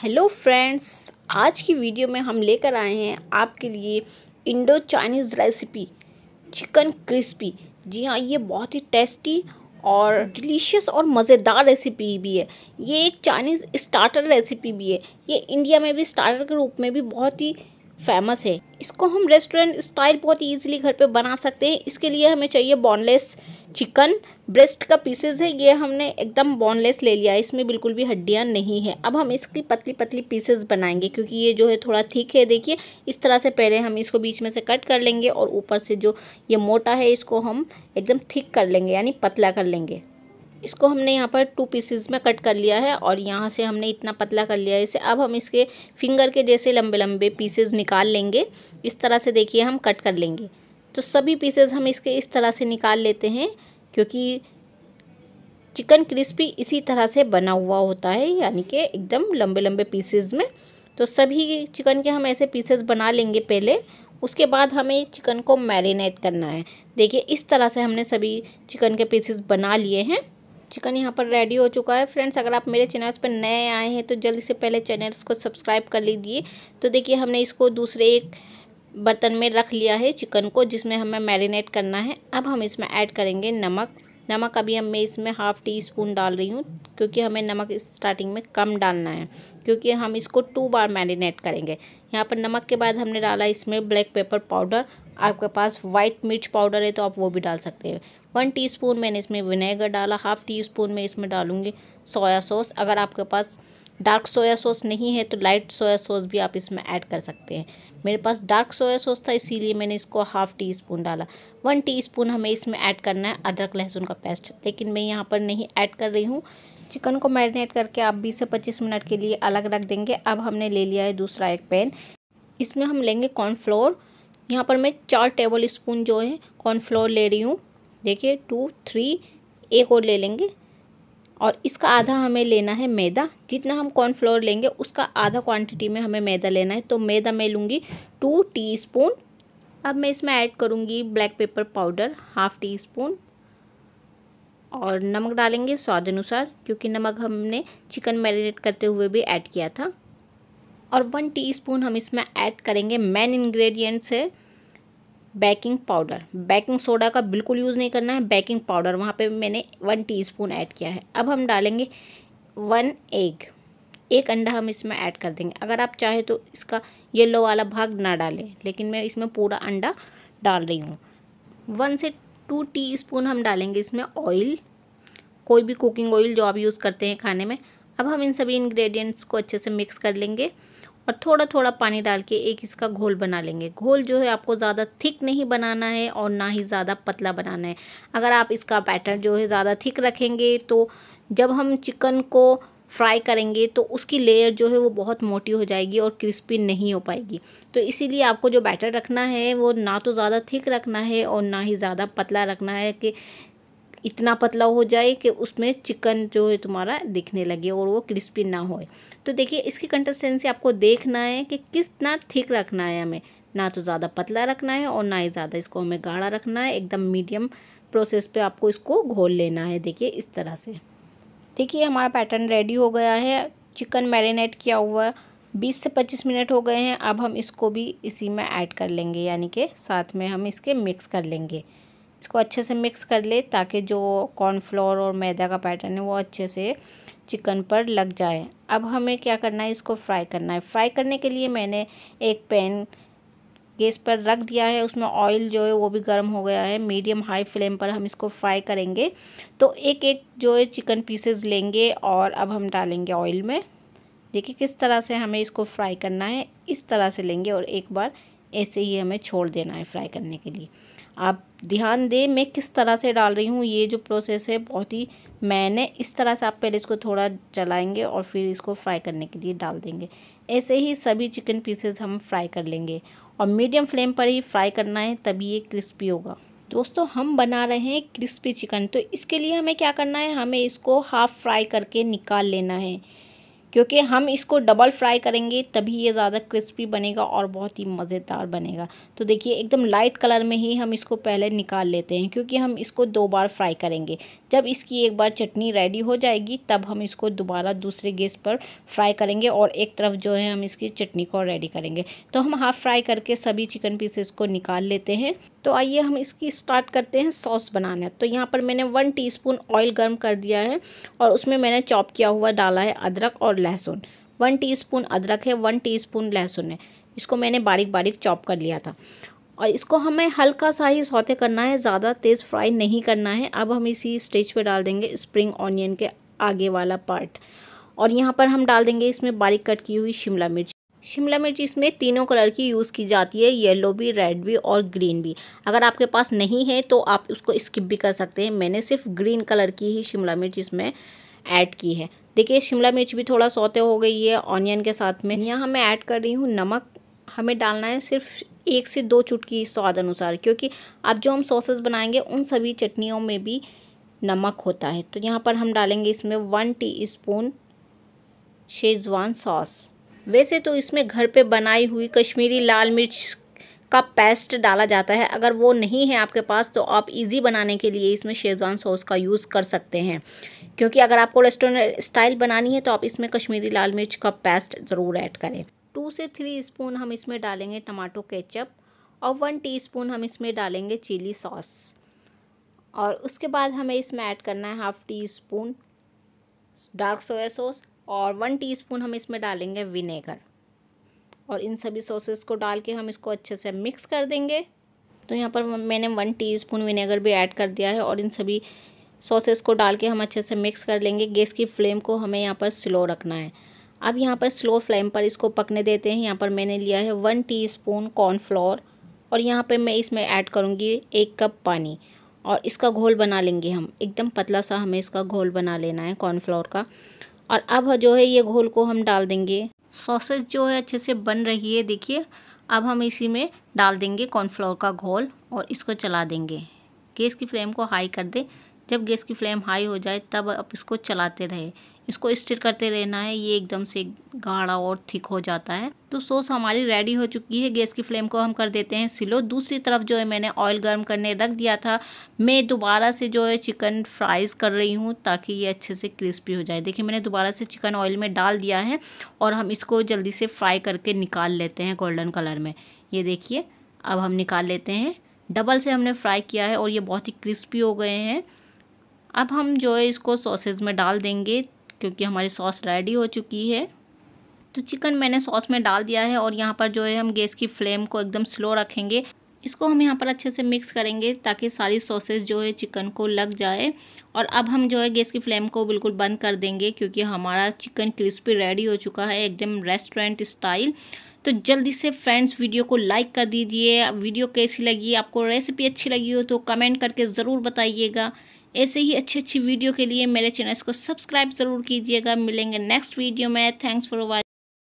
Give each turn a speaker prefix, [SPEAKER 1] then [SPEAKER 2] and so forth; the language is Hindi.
[SPEAKER 1] हेलो फ्रेंड्स आज की वीडियो में हम लेकर आए हैं आपके लिए Indo Chinese recipe chicken crispy जी हाँ ये बहुत ही टेस्टी और डिलीशियस और मज़ेदार रेसिपी भी है ये एक चाइनीज़ स्टार्टर रेसिपी भी है ये इंडिया में भी स्टार्टर के रूप में भी बहुत ही फेमस है इसको हम रेस्टोरेंट स्टाइल बहुत ईजिली घर पे बना सकते हैं इसके लिए हमें चाहिए बोनलेस चिकन ब्रेस्ट का पीसेज है ये हमने एकदम बोनलेस ले लिया इसमें बिल्कुल भी हड्डियाँ नहीं है अब हम इसकी पतली पतली पीसेज बनाएंगे क्योंकि ये जो है थोड़ा थिक है देखिए इस तरह से पहले हम इसको बीच में से कट कर लेंगे और ऊपर से जो ये मोटा है इसको हम एकदम थिक कर लेंगे यानी पतला कर लेंगे इसको हमने यहाँ पर टू पीसेस में कट कर लिया है और यहाँ से हमने इतना पतला कर लिया है इसे अब हम इसके फिंगर के जैसे लंबे लंबे पीसेज निकाल लेंगे इस तरह से देखिए हम कट कर लेंगे तो सभी पीसेस हम इसके इस तरह से निकाल लेते हैं क्योंकि चिकन क्रिस्पी इसी तरह से बना हुआ होता है यानी कि एकदम लंबे लंबे पीसेज में तो सभी चिकन के हम ऐसे पीसेज बना लेंगे पहले उसके बाद हमें चिकन को मैरिनेट करना है देखिए इस तरह से हमने सभी चिकन के पीसेस बना लिए हैं चिकन यहाँ पर रेडी हो चुका है फ्रेंड्स अगर आप मेरे चैनल्स पर नए आए हैं तो जल्दी से पहले चैनल्स को सब्सक्राइब कर लीजिए तो देखिए हमने इसको दूसरे एक बर्तन में रख लिया है चिकन को जिसमें हमें मैरिनेट करना है अब हम इसमें ऐड करेंगे नमक नमक अभी हम मैं इसमें हाफ़ टी स्पून डाल रही हूँ क्योंकि हमें नमक स्टार्टिंग में कम डालना है क्योंकि हम इसको टू बार मैरिनेट करेंगे यहाँ पर नमक के बाद हमने डाला इसमें ब्लैक पेपर पाउडर आपके पास वाइट मिर्च पाउडर है तो आप वो भी डाल सकते हैं वन टी मैंने इसमें विनेगर डाला हाफ़ टी स्पून मैं इसमें डालूँगी सोया सॉस अगर आपके पास डार्क सोया सॉस नहीं है तो लाइट सोया सॉस भी आप इसमें ऐड कर सकते हैं मेरे पास डार्क सोया सॉस था इसीलिए मैंने इसको हाफ़ टी स्पून डाला वन टी स्पून हमें इसमें ऐड करना है अदरक लहसुन का पेस्ट लेकिन मैं यहाँ पर नहीं ऐड कर रही हूँ चिकन को मैरिनेट करके आप 20 से 25 मिनट के लिए अलग रख देंगे अब हमने ले लिया है दूसरा एक पैन इसमें हम लेंगे कॉर्नफ्लोर यहाँ पर मैं चार टेबल स्पून जो है कॉर्नफ्लोर ले रही हूँ देखिए टू थ्री एक और ले लेंगे और इसका आधा हमें लेना है मैदा जितना हम कॉर्नफ्लोर लेंगे उसका आधा क्वांटिटी में हमें मैदा लेना है तो मैदा मैं लूँगी टू टी अब मैं इसमें ऐड करूँगी black pepper powder half teaspoon और नमक डालेंगे स्वाद अनुसार क्योंकि नमक हमने चिकन मैरिनेट करते हुए भी ऐड किया था और वन टीस्पून हम इसमें ऐड करेंगे मेन इंग्रेडिएंट्स है बेकिंग पाउडर बेकिंग सोडा का बिल्कुल यूज़ नहीं करना है बेकिंग पाउडर वहाँ पे मैंने वन टीस्पून ऐड किया है अब हम डालेंगे वन एग एक अंडा हम इसमें ऐड कर देंगे अगर आप चाहे तो इसका येलो वाला भाग ना डालें लेकिन मैं इसमें पूरा अंडा डाल रही हूँ वन से टू टी हम डालेंगे इसमें ऑयल कोई भी कुकिंग ऑयल जो आप यूज़ करते हैं खाने में अब हम इन सभी इंग्रेडिएंट्स को अच्छे से मिक्स कर लेंगे और थोड़ा थोड़ा पानी डाल के एक इसका घोल बना लेंगे घोल जो है आपको ज़्यादा थिक नहीं बनाना है और ना ही ज़्यादा पतला बनाना है अगर आप इसका बैटर जो है ज़्यादा थिक रखेंगे तो जब हम चिकन को फ्राई करेंगे तो उसकी लेयर जो है वो बहुत मोटी हो जाएगी और क्रिस्पी नहीं हो पाएगी तो इसीलिए आपको जो बैटर रखना है वो ना तो ज़्यादा थिक रखना है और ना ही ज़्यादा पतला रखना है कि इतना पतला हो जाए कि उसमें चिकन जो है तुम्हारा दिखने लगे और वो क्रिस्पी ना होए तो देखिए इसकी कंसिस्टेंसी आपको देखना है कि कितना थिक रखना है हमें ना तो ज़्यादा पतला रखना है और ना ही ज़्यादा इसको हमें गाढ़ा रखना है एकदम मीडियम प्रोसेस पे आपको इसको घोल लेना है देखिए इस तरह से देखिए हमारा पैटर्न रेडी हो गया है चिकन मैरिनेट किया हुआ बीस से पच्चीस मिनट हो गए हैं अब हम इसको भी इसी में ऐड कर लेंगे यानी कि साथ में हम इसके मिक्स कर लेंगे इसको अच्छे से मिक्स कर ले ताकि जो कॉर्नफ्लोर और मैदा का पैटर्न है वो अच्छे से चिकन पर लग जाए अब हमें क्या करना है इसको फ्राई करना है फ्राई करने के लिए मैंने एक पैन गैस पर रख दिया है उसमें ऑयल जो है वो भी गर्म हो गया है मीडियम हाई फ्लेम पर हम इसको फ्राई करेंगे तो एक एक जो है चिकन पीसेस लेंगे और अब हम डालेंगे ऑयल में देखिए किस तरह से हमें इसको फ्राई करना है इस तरह से लेंगे और एक बार ऐसे ही हमें छोड़ देना है फ्राई करने के लिए आप ध्यान दें मैं किस तरह से डाल रही हूँ ये जो प्रोसेस है बहुत ही मैंने इस तरह से आप पहले इसको थोड़ा जलाएंगे और फिर इसको फ्राई करने के लिए डाल देंगे ऐसे ही सभी चिकन पीसेस हम फ्राई कर लेंगे और मीडियम फ्लेम पर ही फ्राई करना है तभी ये क्रिस्पी होगा दोस्तों हम बना रहे हैं क्रिस्पी चिकन तो इसके लिए हमें क्या करना है हमें इसको हाफ़ फ्राई करके निकाल लेना है क्योंकि हम इसको डबल फ्राई करेंगे तभी ये ज़्यादा क्रिस्पी बनेगा और बहुत ही मज़ेदार बनेगा तो देखिए एकदम लाइट कलर में ही हम इसको पहले निकाल लेते हैं क्योंकि हम इसको दो बार फ्राई करेंगे जब इसकी एक बार चटनी रेडी हो जाएगी तब हम इसको दोबारा दूसरे गैस पर फ्राई करेंगे और एक तरफ जो है हम इसकी चटनी को रेडी करेंगे तो हम हाफ़ फ्राई करके सभी चिकन पीसेस को निकाल लेते हैं तो आइए हम इसकी स्टार्ट करते हैं सॉस बनाना तो यहाँ पर मैंने वन टीस्पून ऑयल गर्म कर दिया है और उसमें मैंने चॉप किया हुआ डाला है अदरक और लहसुन वन टीस्पून अदरक है वन टीस्पून लहसुन है इसको मैंने बारीक बारीक चॉप कर लिया था और इसको हमें हल्का सा ही सौते करना है ज़्यादा तेज़ फ्राई नहीं करना है अब हम इसी स्टेज पे डाल देंगे स्प्रिंग ऑनियन के आगे वाला पार्ट और यहाँ पर हम डाल देंगे इसमें बारीक कट की हुई शिमला मिर्च शिमला मिर्च इसमें तीनों कलर की यूज़ की जाती है येलो भी रेड भी और ग्रीन भी अगर आपके पास नहीं है तो आप उसको स्किप भी कर सकते हैं मैंने सिर्फ ग्रीन कलर की ही शिमला मिर्च इसमें ऐड की है देखिए शिमला मिर्च भी थोड़ा सौते हो गई है ऑनियन के साथ में यहाँ मैं ऐड कर रही हूँ नमक हमें डालना है सिर्फ एक से दो चुटकी स्वाद अनुसार क्योंकि अब जो हम सॉसेस बनाएंगे उन सभी चटनियों में भी नमक होता है तो यहाँ पर हम डालेंगे इसमें one teaspoon Schezwan sauce वैसे तो इसमें घर पे बनाई हुई कश्मीरी लाल मिर्च का पेस्ट डाला जाता है अगर वो नहीं है आपके पास तो आप इजी बनाने के लिए इसमें शेजवान सॉस का यूज़ कर सकते हैं क्योंकि अगर आपको रेस्टोरेंट स्टाइल बनानी है तो आप इसमें कश्मीरी लाल मिर्च का पेस्ट ज़रूर ऐड करें टू से थ्री स्पून हम इसमें डालेंगे टमाटो केचप और वन टी हम इसमें डालेंगे चिली सॉस और उसके बाद हमें इसमें ऐड करना है half teaspoon dark soya sauce और वन टीस्पून हम इसमें डालेंगे विनेगर और इन सभी सॉसेस को डाल के हम इसको अच्छे से मिक्स कर देंगे तो यहाँ पर मैंने वन टीस्पून विनेगर भी ऐड कर दिया है और इन सभी सॉसेस को डाल के हम अच्छे से मिक्स कर लेंगे गैस की फ्लेम को हमें यहाँ पर स्लो रखना है अब यहाँ पर स्लो फ्लेम पर इसको पकने देते हैं यहाँ पर मैंने लिया है वन टीस्पून कॉर्नफ्लोर और यहाँ पर मैं इसमें ऐड करूँगी एक कप पानी और इसका घोल बना लेंगे हम एकदम पतला सा हमें इसका घोल बना लेना है कॉर्नफ्लोर का और अब जो है ये घोल को हम डाल देंगे सॉसेज जो है अच्छे से बन रही है देखिए अब हम इसी में डाल देंगे कॉर्नफ्लोर का घोल और इसको चला देंगे गैस की फ्लेम को हाई कर दें जब गैस की फ्लेम हाई हो जाए तब आप इसको चलाते रहे इसको स्टिर करते रहना है ये एकदम से गाढ़ा और थिक हो जाता है तो सॉस हमारी रेडी हो चुकी है गैस की फ्लेम को हम कर देते हैं स्लो दूसरी तरफ जो है मैंने ऑयल गर्म करने रख दिया था मैं दोबारा से जो है चिकन फ्राइज़ कर रही हूँ ताकि ये अच्छे से क्रिस्पी हो जाए देखिए मैंने दोबारा से चिकन ऑयल में डाल दिया है और हम इसको जल्दी से फ्राई करके निकाल लेते हैं गोल्डन कलर में ये देखिए अब हम निकाल लेते हैं डबल से हमने फ्राई किया है और ये बहुत ही क्रिस्पी हो गए हैं अब हम जो है इसको सॉसेज में डाल देंगे क्योंकि हमारी सॉस रेडी हो चुकी है तो चिकन मैंने सॉस में डाल दिया है और यहाँ पर जो है हम गैस की फ्लेम को एकदम स्लो रखेंगे इसको हम यहाँ पर अच्छे से मिक्स करेंगे ताकि सारी सॉसेस जो है चिकन को लग जाए और अब हम जो है गैस की फ्लेम को बिल्कुल बंद कर देंगे क्योंकि हमारा चिकन क्रिस्पी रेडी हो चुका है एकदम रेस्टोरेंट स्टाइल तो जल्दी से फ्रेंड्स वीडियो को लाइक कर दीजिए वीडियो कैसी लगी आपको रेसिपी अच्छी लगी हो तो कमेंट करके ज़रूर बताइएगा ऐसे ही अच्छी अच्छी वीडियो के लिए मेरे चैनल को सब्सक्राइब ज़रूर कीजिएगा मिलेंगे नेक्स्ट वीडियो में थैंक्स फॉर वॉचिंग